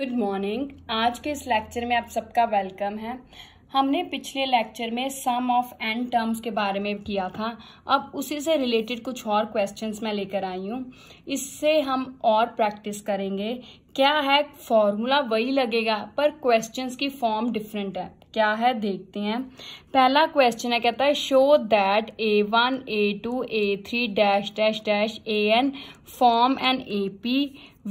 good morning आज के इस लेक्चर में आप सबका वेलकम है हमने पिछले लेक्चर में सम ऑफ एंड टर्म्स के बारे में किया था अब उसी से रिलेटेड कुछ और क्वेश्चंस मैं लेकर आई हूँ इससे हम और प्रैक्टिस करेंगे क्या है फॉर्मूला वही लगेगा पर क्वेश्चंस की फॉर्म डिफरेंट है क्या है देखते हैं पहला क्वेश्चन है कहता है show that A one A two A three dash dash dash A N form an A P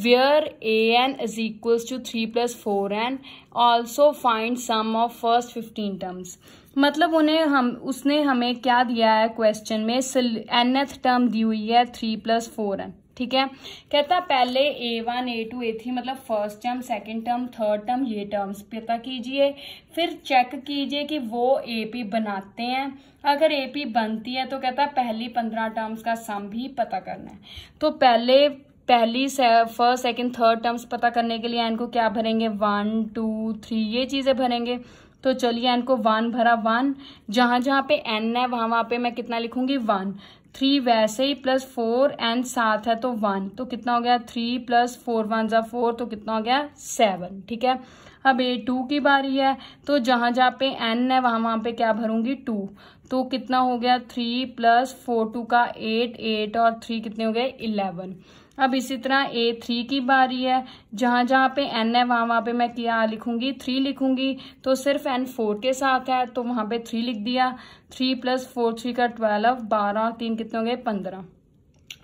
where N is equals to 3 plus 4 and also find sum of first 15 terms मतलब उन्हें हम उसने हमें क्या दिया है क्वेश्चन में th term दी हुई है थ्री प्लस फोर एन ठीक है कहता पहले A one A two A three मतलब first term second term third term ये टर्म्स पता कीजिए फिर चेक कीजिए कि वो ए पी बनाते हैं अगर ए पी बनती है तो कहता है पहली पंद्रह टर्म्स का सम भी पता करना है तो पहले पहली फर्स्ट सेकंड थर्ड टर्म्स पता करने के लिए एन को क्या भरेंगे वन टू थ्री ये चीज़ें भरेंगे तो चलिए एन को वन भरा वन जहां जहाँ पे एन है वहां वहाँ पे मैं कितना लिखूंगी वन थ्री वैसे ही प्लस फोर एन सात है तो वन तो कितना हो गया थ्री प्लस फोर वन ज़ा फोर तो कितना हो गया सेवन ठीक है अब ए टू की बारी है तो जहां जहाँ पे एन है वहां वहाँ पे क्या भरूंगी टू तो कितना हो गया थ्री प्लस फोर टू का एट एट और थ्री कितने हो गए इलेवन अब इसी तरह ए थ्री की बारी है जहां जहां पे एन है वहाँ वहाँ पे मैं क्या लिखूंगी थ्री लिखूंगी तो सिर्फ एन फोर के साथ है तो वहाँ पे थ्री लिख दिया थ्री प्लस फोर थ्री का ट्वेल्व बारह और तीन कितने हो गए पंद्रह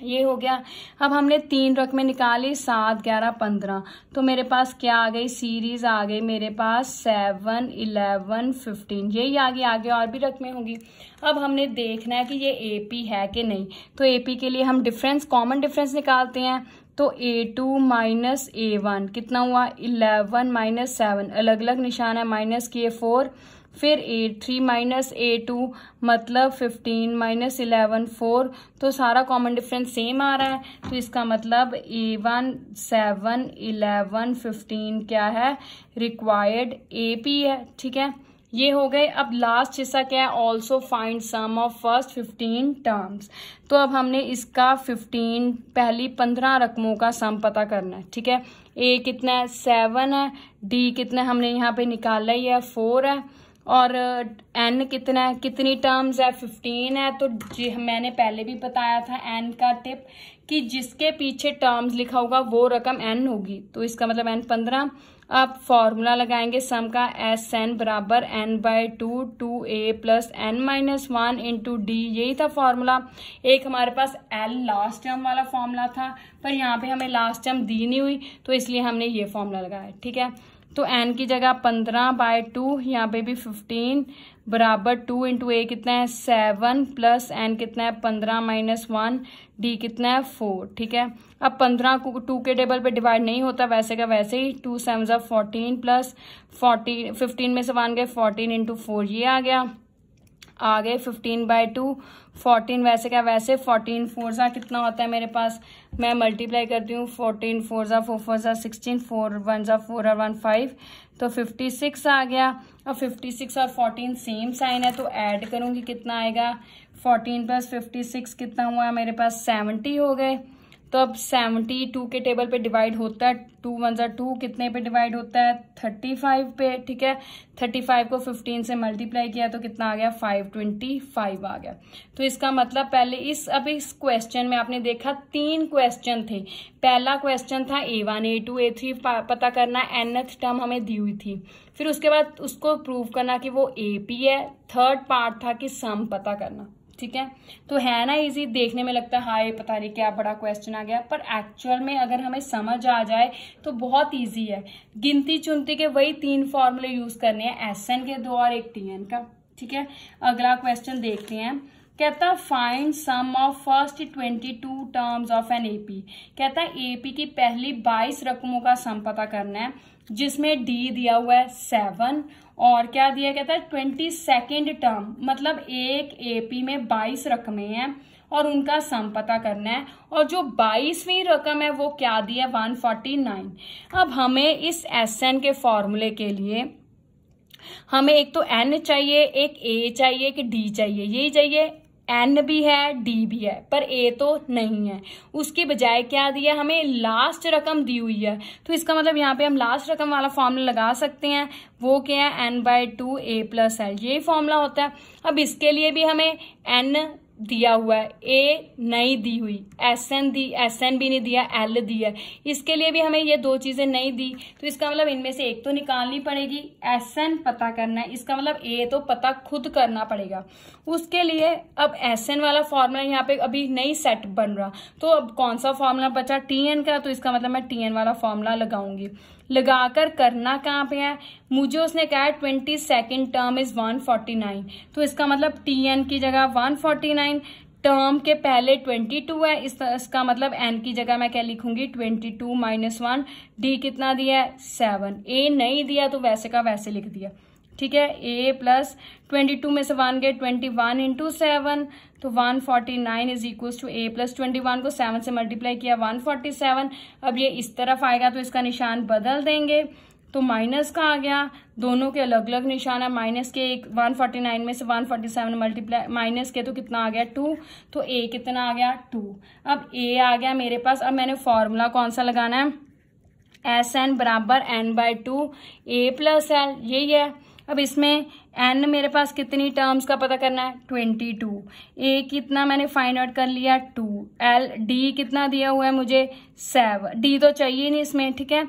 ये हो गया अब हमने तीन रकमें निकाली सात ग्यारह पंद्रह तो मेरे पास क्या आ गई सीरीज आ गई मेरे पास सेवन इलेवन फिफ्टीन यही आ गई आगे और भी रकमें होंगी अब हमने देखना है कि ये एपी है कि नहीं तो एपी के लिए हम डिफरेंस कॉमन डिफरेंस निकालते हैं तो A two minus A one कितना हुआ इलेवन माइनस सेवन अलग अलग निशान है माइनस के फोर फिर eight three minus A two मतलब फिफ्टीन माइनस इलेवन फोर तो सारा कॉमन डिफरेंस सेम आ रहा है तो इसका मतलब A one seven eleven fifteen क्या है रिक्वायर्ड ए पी है ठीक है ये हो गए अब लास्ट हिस्सा क्या है also find sum of first fifteen terms तो अब हमने इसका फिफ्टीन पहली पंद्रह रकमों का सम पता करना है ठीक है ए कितना है सेवन है डी कितना है हमने यहाँ पे निकाला ही है फोर है और एन uh, कितना है कितनी टर्म्स है फिफ्टीन है तो जी मैंने पहले भी बताया था एन का टिप कि जिसके पीछे टर्म्स लिखा होगा वो रकम एन होगी तो इसका मतलब एन पंद्रह आप फॉर्मूला लगाएंगे सम का एस एन बराबर N by two two A plus N minus one into D यही था फॉर्मूला एक हमारे पास एल लास्ट टर्म वाला फॉर्मूला था पर यहाँ पे हमें लास्ट टर्म दी नहीं हुई तो इसलिए हमने ये फॉर्मूला लगाया ठीक है तो एन की जगह पंद्रह बाय टू यहाँ पे भी फिफ्टीन बराबर टू इंटू ए कितना है सेवन प्लस एन कितना है पंद्रह माइनस वन डी कितना है फोर ठीक है अब पंद्रह को टू के टेबल पे डिवाइड नहीं होता वैसे का वैसे ही टू सेवन जब फोर्टीन प्लस फोर्टीन फिफ्टीन में से वन गए फोर्टीन इंटू फोर ये आ गया आ गए फिफ्टीन बाई टू फोर्टीन वैसे क्या वैसे फोर्टीन फोर सा कितना होता है मेरे पास मैं मल्टीप्लाई करती हूँ फोर्टीन फोर ज़ा फोर फोर ज़ा सिक्सटीन फोर वन ज़ा फोर और वन फाइव तो फिफ्टी सिक्स आ गया और फिफ्टी सिक्स और फोर्टीन सेम साइन है तो ऐड करूँगी कितना आएगा फोर्टीन प्लस फिफ्टी सिक्स कितना हुआ मेरे पास सेवेंटी हो गए तो अब सेवेंटी टू के टेबल पे डिवाइड होता है टू वन जो टू कितने पे डिवाइड होता है थर्टी फाइव पे ठीक है थर्टी फाइव को फिफ्टीन से मल्टीप्लाई किया तो कितना आ गया फाइव ट्वेंटी फाइव आ गया तो इसका मतलब पहले इस अब इस क्वेश्चन में आपने देखा तीन क्वेश्चन थे पहला क्वेश्चन था A one A two A three पता करना एनथ टर्म हमें दी हुई थी फिर उसके बाद उसको प्रूव करना कि वो ए पी है थर्ड पार्ट था कि सम पता करना ठीक है तो है ना इजी देखने में लगता है हाय पता नहीं क्या बड़ा क्वेश्चन आ गया पर एक्चुअल में अगर हमें समझ आ जाए तो बहुत ईजी है गिनती चुनती के वही तीन फॉर्मूले यूज़ करने हैं एस एन के दो और एक टी एन का ठीक है अगला क्वेश्चन देखते हैं कहता find sum of first twenty two terms of an AP कहता एपी की पहली बाईस रकमों का सम पता करना है जिसमें डी दिया हुआ है सेवन और क्या दिया कहता है ट्वेंटी सेकेंड टर्म मतलब एक एपी में बाईस रकमें हैं और उनका सम पता करना है और जो बाईसवीं रकम है वो क्या दी है वन फोर्टी नाइन अब हमें इस एस एन के फॉर्मूले के लिए हमें एक तो एन चाहिए एक ए चाहिए कि डी चाहिए यही चाहिए एन भी है डी भी है पर ए तो नहीं है उसके बजाय क्या दिया हमें लास्ट रकम दी हुई है तो इसका मतलब यहाँ पे हम लास्ट रकम वाला फॉर्मूला लगा सकते हैं वो क्या है N by two A plus L ये फॉर्मूला होता है अब इसके लिए भी हमें एन दिया हुआ है ए नहीं दी हुई एस एन दी एस एन भी नहीं दिया एल दिया इसके लिए भी हमें ये दो चीज़ें नहीं दी तो इसका मतलब इनमें से एक तो निकालनी पड़ेगी एस एन पता करना है इसका मतलब ए तो पता खुद करना पड़ेगा उसके लिए अब एस एन वाला फॉर्मूला यहाँ पे अभी नई सेट बन रहा तो अब कौन सा फॉर्मूला बचा टी एन का तो इसका मतलब मैं टी एन वाला फॉर्मूला लगाऊंगी लगाकर करना कहाँ पे है मुझे उसने कहा है twenty second term is one forty nine तो इसका मतलब टी एन की जगह वन फोर्टी नाइन टर्म के पहले ट्वेंटी टू है इस, इसका मतलब एन की जगह मैं क्या लिखूंगी twenty two minus one D कितना दिया है सेवन ए नहीं दिया तो वैसे का वैसे लिख दिया ठीक है ए प्लस ट्वेंटी टू में से वन गए ट्वेंटी वन इंटू सेवन तो one forty nine is equal to A plus twenty one को सेवन से मल्टीप्लाई किया वन फोर्टी सेवन अब ये इस तरफ आएगा तो इसका निशान बदल देंगे तो माइनस का आ गया दोनों के अलग अलग निशान है माइनस के एक वन फोर्टी नाइन में से one forty seven multiply minus के तो कितना आ गया टू तो ए कितना आ गया टू अब ए आ गया मेरे पास अब मैंने फॉर्मूला कौन सा लगाना है एस एन बराबर N by two A plus L यही है अब इसमें एन मेरे पास कितनी टर्म्स का पता करना है ट्वेंटी टू ए कितना मैंने फाइंड आउट कर लिया टू एल डी कितना दिया हुआ है मुझे सेवन डी तो चाहिए नहीं इसमें ठीक है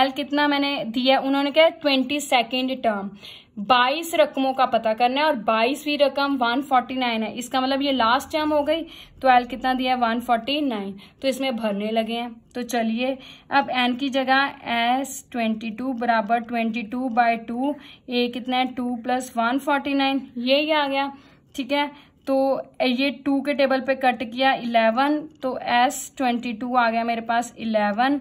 एल कितना मैंने दिया उन्होंने क्या ट्वेंटी सेकेंड टर्म बाईस रकमों का पता करना है और बाईसवीं रकम वन फोर्टी नाइन है इसका मतलब ये लास्ट टर्म हो गई ट्वेल्व कितना दिया है वन फोर्टी नाइन तो इसमें भरने लगे हैं तो चलिए अब एन की जगह एस ट्वेंटी टू बराबर twenty two by two A कितना है two plus one forty nine ये ही आ गया ठीक है तो ये टू के टेबल पे कट किया इलेवन तो एस ट्वेंटी टू आ गया मेरे पास eleven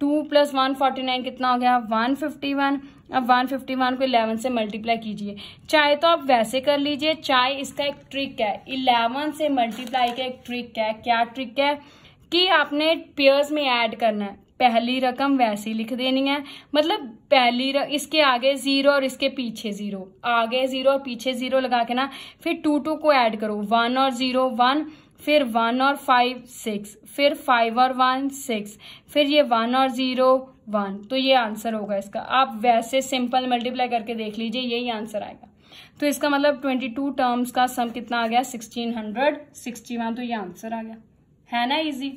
two plus one forty nine कितना हो गया वन फिफ्टी वन अब वन फिफ्टी वन को इलेवन से मल्टीप्लाई कीजिए चाहे तो आप वैसे कर लीजिए चाहे इसका एक ट्रिक है इलेवन से मल्टीप्लाई का एक ट्रिक है क्या ट्रिक है कि आपने पेयर्स में ऐड करना है पहली रकम वैसी लिख देनी है मतलब पहली र, इसके आगे जीरो और इसके पीछे जीरो आगे जीरो और पीछे जीरो लगा के ना फिर टू टू को ऐड करो वन और जीरो वन फिर वन और फाइव सिक्स फिर फाइव और वन सिक्स फिर ये वन और ज़ीरो वन तो ये आंसर होगा इसका आप वैसे सिंपल मल्टीप्लाई करके देख लीजिए यही आंसर आएगा तो इसका मतलब ट्वेंटी टू टर्म्स का सम कितना आ गया सिक्सटीन हंड्रेड सिक्सटी वन तो ये आंसर आ गया है ना इजी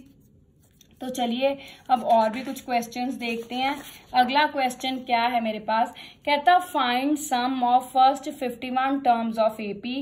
तो चलिए अब और भी कुछ क्वेश्चंस देखते हैं अगला क्वेश्चन क्या है मेरे पास कहता find sum of first 51 terms of AP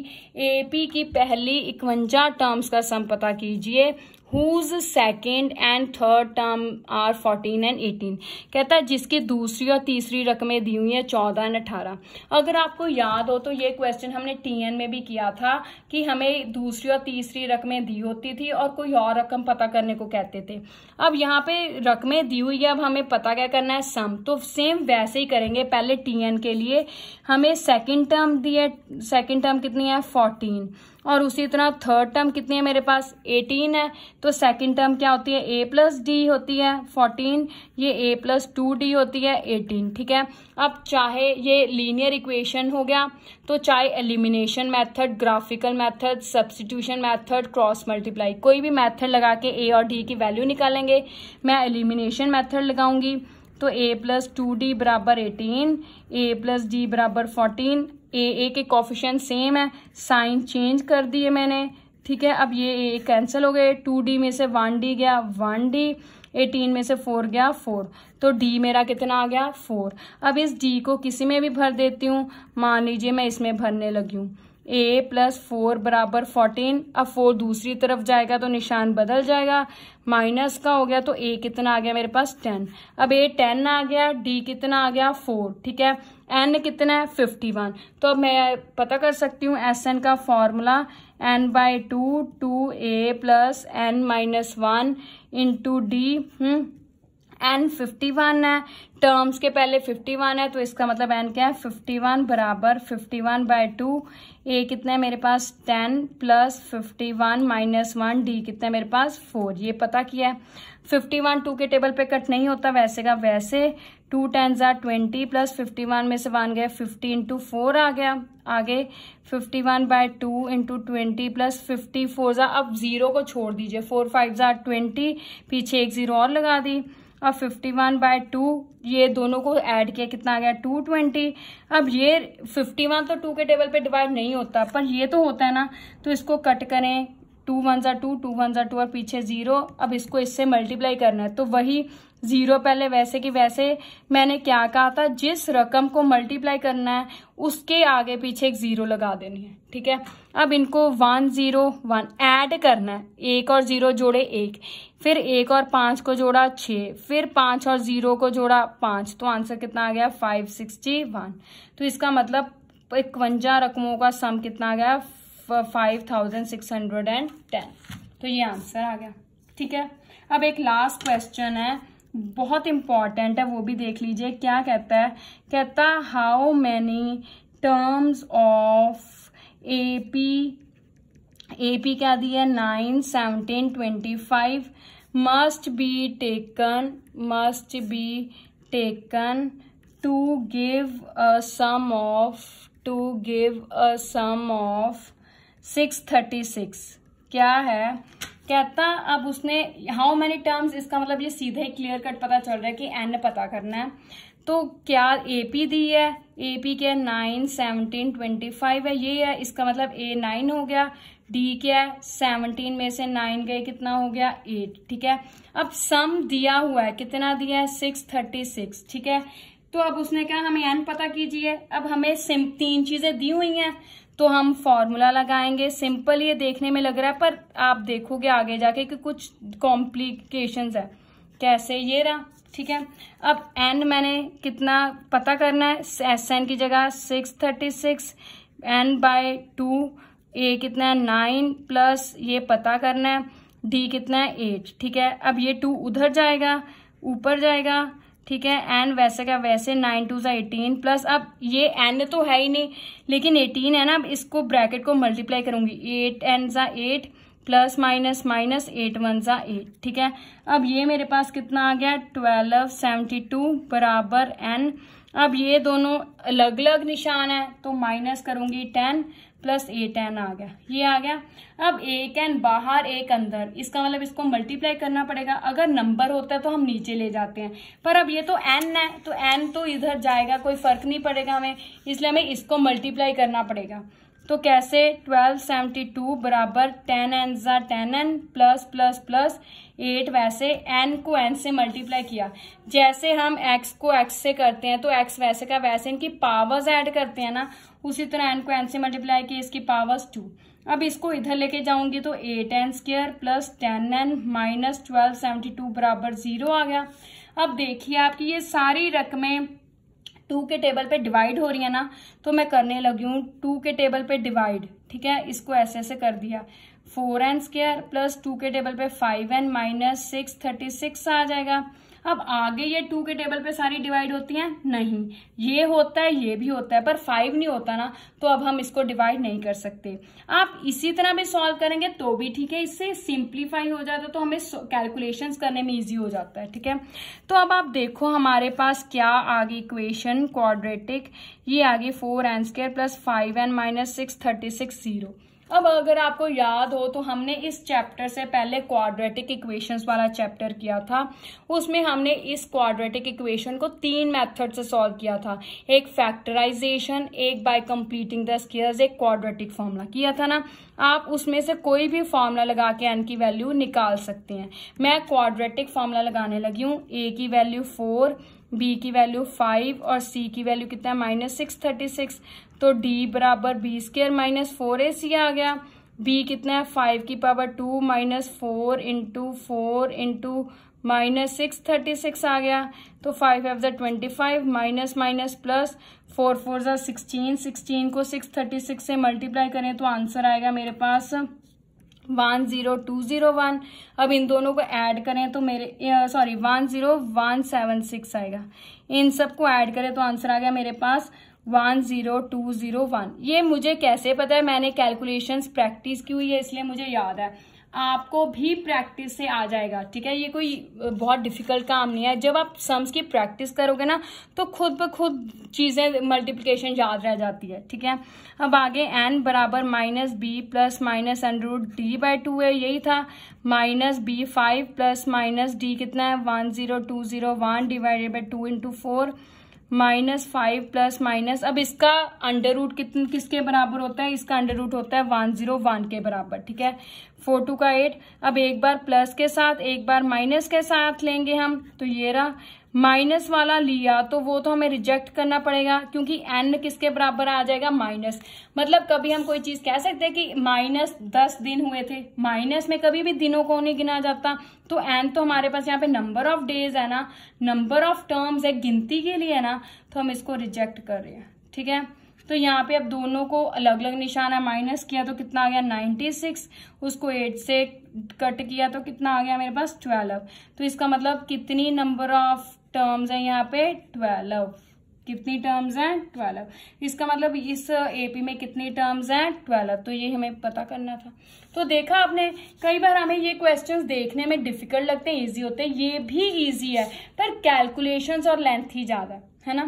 AP की पहली इकवंजा टर्म्स का सम पता कीजिए whose second and third term are fourteen and eighteen कहता है जिसकी दूसरी और तीसरी रकमें दी हुई हैं चौदह एंड अठारह अगर आपको याद हो तो ये क्वेश्चन हमने टी एन में भी किया था कि हमें दूसरी और तीसरी रकमें दी होती थी और कोई और रकम पता करने को कहते थे अब यहाँ पे रकमें दी हुई है अब हमें पता क्या करना है सम तो सेम वैसे ही करेंगे पहले टी एन के लिए हमें सेकेंड टर्म दी है सेकेंड टर्म कितनी है फोर्टीन और उसी तरह थर्ड टर्म कितनी है मेरे पास 18 है तो सेकंड टर्म क्या होती है ए प्लस डी होती है 14 ये ए प्लस टू डी होती है 18 ठीक है अब चाहे ये लीनियर इक्वेशन हो गया तो चाहे elimination method graphical method substitution method cross multiply कोई भी मेथड लगा के ए और डी की वैल्यू निकालेंगे मैं एलिमिनेशन मैथड लगाऊंगी तो ए प्लस टू डी बराबर एटीन ए प्लस डी बराबर फोर्टीन ए ए के कॉफिशन सेम है साइन चेंज कर दिए मैंने ठीक है अब ये ए कैंसिल हो गए टू डी में से वन डी गया वन डी एटीन में से फोर गया फोर तो डी मेरा कितना आ गया फोर अब इस डी को किसी में भी भर देती हूँ मान लीजिए मैं इसमें भरने लगी हूँ ए प्लस फोर बराबर फोर्टीन अब फोर दूसरी तरफ जाएगा तो निशान बदल जाएगा माइनस का हो गया तो ए कितना आ गया मेरे पास टेन अब ए टेन आ गया डी कितना आ गया फोर ठीक है एन कितना है फिफ्टी वन तो अब मैं पता कर सकती हूँ एस एन का formula N by two two A plus N minus one into D N fifty one है टर्म्स के पहले फिफ्टी वन है तो इसका मतलब एन क्या है फिफ्टी वन बराबर fifty one by two A कितना है मेरे पास ten plus fifty one minus one D कितना है मेरे पास फोर ये पता किया है फिफ्टी वन टू के टेबल पे कट नहीं होता वैसे का वैसे टू टेन जार ट्वेंटी प्लस फिफ्टी वन में से वन गए फिफ्टी इंटू फोर आ गया आगे fifty one by two into twenty plus fifty four जार अब जीरो को छोड़ दीजिए फोर फाइव जार ट्वेंटी पीछे एक जीरो और लगा दी और फिफ्टी वन बाय टू ये दोनों को ऐड किया कितना आ गया टू ट्वेंटी अब ये फिफ्टी वन तो टू के टेबल पे डिवाइड नहीं होता पर ये तो होता है ना तो इसको कट करें टू वन ज़ा टू टू वन ज़ा टू और पीछे ज़ीरो अब इसको इससे मल्टीप्लाई करना है तो वही ज़ीरो पहले वैसे कि वैसे मैंने क्या कहा था जिस रकम को मल्टीप्लाई करना है उसके आगे पीछे एक ज़ीरो लगा देनी है ठीक है अब इनको वन ज़ीरो वन ऐड करना है एक और ज़ीरो जोड़े एक फिर एक और पाँच को जोड़ा छः फिर पाँच और ज़ीरो को जोड़ा पाँच तो आंसर कितना आ गया फाइव सिक्सटी वन तो इसका मतलब इक्वंजा रकमों का सम कितना आ गया five thousand six hundred and ten तो ये आंसर आ गया ठीक है अब एक लास्ट क्वेश्चन है बहुत इम्पॉर्टेंट है वो भी देख लीजिए क्या कहता है कहता how many terms of A P A P क्या दिया nine seventeen twenty five must be taken must be taken to give a sum of to give a sum of six thirty six क्या है कहता अब उसने how many terms इसका मतलब ये सीधे क्लियर कट पता चल रहा है कि एन पता करना है तो क्या ए पी दी है ए पी क्या है नाइन सेवनटीन ट्वेंटी फाइव है ये है इसका मतलब ए नाइन हो गया डी क्या है सेवनटीन में से नाइन गए कितना हो गया एट ठीक है अब सम दिया हुआ है कितना दिया है सिक्स थर्टी सिक्स ठीक है तो अब उसने कहा हमें एन पता कीजिए अब हमें सिम तीन चीजें दी हुई हैं तो हम फॉर्मूला लगाएंगे सिंपल ये देखने में लग रहा है पर आप देखोगे आगे जाके कि कुछ कॉम्प्लिकेशंस है कैसे ये रहा ठीक है अब एन मैंने कितना पता करना है एस एन की जगह six thirty six N by two A कितना है नाइन प्लस ये पता करना है डी कितना है एट ठीक है अब ये टू उधर जाएगा ऊपर जाएगा ठीक है एन वैसे का वैसे नाइन टू सा एटीन प्लस अब ये एन तो है ही नहीं लेकिन एटीन है ना अब इसको ब्रैकेट को मल्टीप्लाई करूंगी एट एन सा eight plus minus minus eight one सा एट ठीक है अब ये मेरे पास कितना आ गया ट्वेल्व सेवेंटी टू बराबर एन अब ये दोनों अलग अलग निशान है तो माइनस करूंगी टेन प्लस ए टेन आ गया ये आ गया अब एक एन बाहर एक अंदर इसका मतलब इसको मल्टीप्लाई करना पड़ेगा अगर नंबर होता है तो हम नीचे ले जाते हैं पर अब ये तो एन है तो एन तो इधर जाएगा कोई फर्क नहीं पड़ेगा हमें इसलिए हमें इसको मल्टीप्लाई करना पड़ेगा तो कैसे ट्वेल्व सेवेंटी टू बराबर टेन एन ज़ा ten N plus plus plus eight वैसे एन को एन से मल्टीप्लाई किया जैसे हम एक्स को एक्स से करते हैं तो एक्स वैसे का वैसे इनकी पावर्स ऐड करते हैं ना उसी तरह एन को एन से मल्टीप्लाई किया इसकी पावर्स टू अब इसको इधर लेके जाऊंगी तो eight N square plus ten N minus twelve seventy two बराबर जीरो आ गया अब देखिए आपकी ये सारी रकमें टू के टेबल पे डिवाइड हो रही है ना तो मैं करने लगी हूँ टू के टेबल पे डिवाइड ठीक है इसको ऐसे ऐसे कर दिया four N square plus two के टेबल पे five N minus six thirty six आ जाएगा अब आगे ये टू के टेबल पे सारी डिवाइड होती हैं नहीं ये होता है ये भी होता है पर फाइव नहीं होता ना तो अब हम इसको डिवाइड नहीं कर सकते आप इसी तरह भी सॉल्व करेंगे तो भी ठीक है इससे सिंप्लीफाई हो जाता है तो हमें कैलकुलेशन करने में ईजी हो जाता है ठीक है तो अब आप देखो हमारे पास क्या आगे इक्वेशन क्वाड्रेटिक ये आगे four N square plus five N minus six thirty six zero अब अगर आपको याद हो तो हमने इस चैप्टर से पहले क्वाड्रेटिक इक्वेशंस वाला चैप्टर किया था उसमें हमने इस क्वाड्रेटिक इक्वेशन को तीन मेथड से सॉल्व किया था एक फैक्टराइजेशन एक बाय कंप्लीटिंग द स्केयर्स एक क्वाड्रेटिक फॉर्मूला किया था ना आप उसमें से कोई भी फॉर्मूला लगा के एन की वैल्यू निकाल सकते हैं मैं क्वाड्रेटिक फॉर्मूला लगाने लगी हूँ ए की वैल्यू फोर बी की वैल्यू फाइव और सी की वैल्यू कितना है माइनस सिक्स थर्टी सिक्स तो डी बराबर B square minus four A C आ गया बी कितना है फाइव की power two minus four into four into minus six thirty six आ गया तो फाइव एफ twenty five minus minus plus four four ज़ा सिक्सटीन सिक्सटीन को सिक्स थर्टी सिक्स से मल्टीप्लाई करें तो आंसर आएगा मेरे पास one zero two zero one अब इन दोनों को ऐड करें तो मेरे sorry one zero one seven six आएगा इन सबको ऐड करें तो आंसर आ गया मेरे पास one zero two zero one ये मुझे कैसे पता है मैंने कैलकुलेशंस प्रैक्टिस की हुई है इसलिए मुझे याद है आपको भी प्रैक्टिस से आ जाएगा ठीक है ये कोई बहुत डिफिकल्ट काम नहीं है जब आप सम्स की प्रैक्टिस करोगे ना तो खुद ब खुद चीज़ें मल्टीप्लिकेशन याद रह जाती है ठीक है अब आगे एन बराबर minus b plus minus n root d by two है यही था minus b five plus minus d कितना है one zero two zero one divided by two into four minus five plus minus अब इसका अंडर रूट कितने किसके बराबर होता है इसका अंडर रूट होता है वन जीरो वन के बराबर ठीक है फोर टू का एट अब एक बार प्लस के साथ एक बार माइनस के साथ लेंगे हम तो ये रहा माइनस वाला लिया तो वो तो हमें रिजेक्ट करना पड़ेगा क्योंकि एन किसके बराबर आ जाएगा माइनस मतलब कभी हम कोई चीज कह सकते हैं कि माइनस दस दिन हुए थे माइनस में कभी भी दिनों को नहीं गिना जाता तो एन तो हमारे पास यहाँ पे नंबर ऑफ डेज है ना नंबर ऑफ टर्म्स है गिनती के लिए है ना तो हम इसको रिजेक्ट कर रहे हैं ठीक है तो यहाँ पे अब दोनों को अलग अलग निशान है माइनस किया तो कितना आ गया 96 उसको 8 से कट किया तो कितना आ गया मेरे पास 12 तो इसका मतलब कितनी नंबर ऑफ टर्म्स हैं यहाँ पे ट्वेल्व कितनी टर्म्स हैं ट्वेल्व इसका मतलब इस एपी में कितनी टर्म्स हैं ट्वेल्व तो ये हमें पता करना था तो देखा आपने कई बार हमें ये क्वेश्चंस देखने में डिफिकल्ट लगते हैं इजी होते हैं ये भी इजी है पर कैलकुलेशंस और लेंथ ही ज़्यादा है ना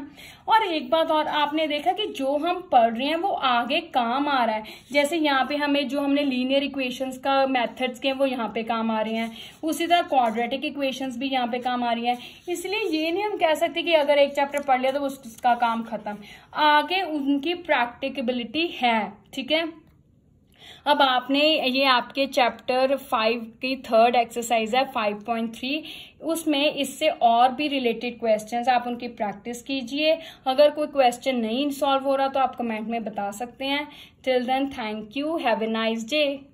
और एक बात और आपने देखा कि जो हम पढ़ रहे हैं वो आगे काम आ रहा है जैसे यहाँ पे हमें जो हमने लीनियर इक्वेशंस का मेथड्स के वो यहाँ पे काम आ रहे हैं उसी तरह क्वाड्रेटिक इक्वेशंस भी यहाँ पे काम आ रही हैं इसलिए ये नहीं हम कह सकते कि अगर एक चैप्टर पढ़ लिया तो उसका काम खत्म आगे उनकी प्रैक्टिकबिलिटी है ठीक है अब आपने ये आपके चैप्टर फाइव की थर्ड एक्सरसाइज है फाइव पॉइंट थ्री उसमें इससे और भी रिलेटेड क्वेश्चंस आप उनकी प्रैक्टिस कीजिए अगर कोई क्वेश्चन नहीं सॉल्व हो रहा तो आप कमेंट में बता सकते हैं till then thank you have a nice day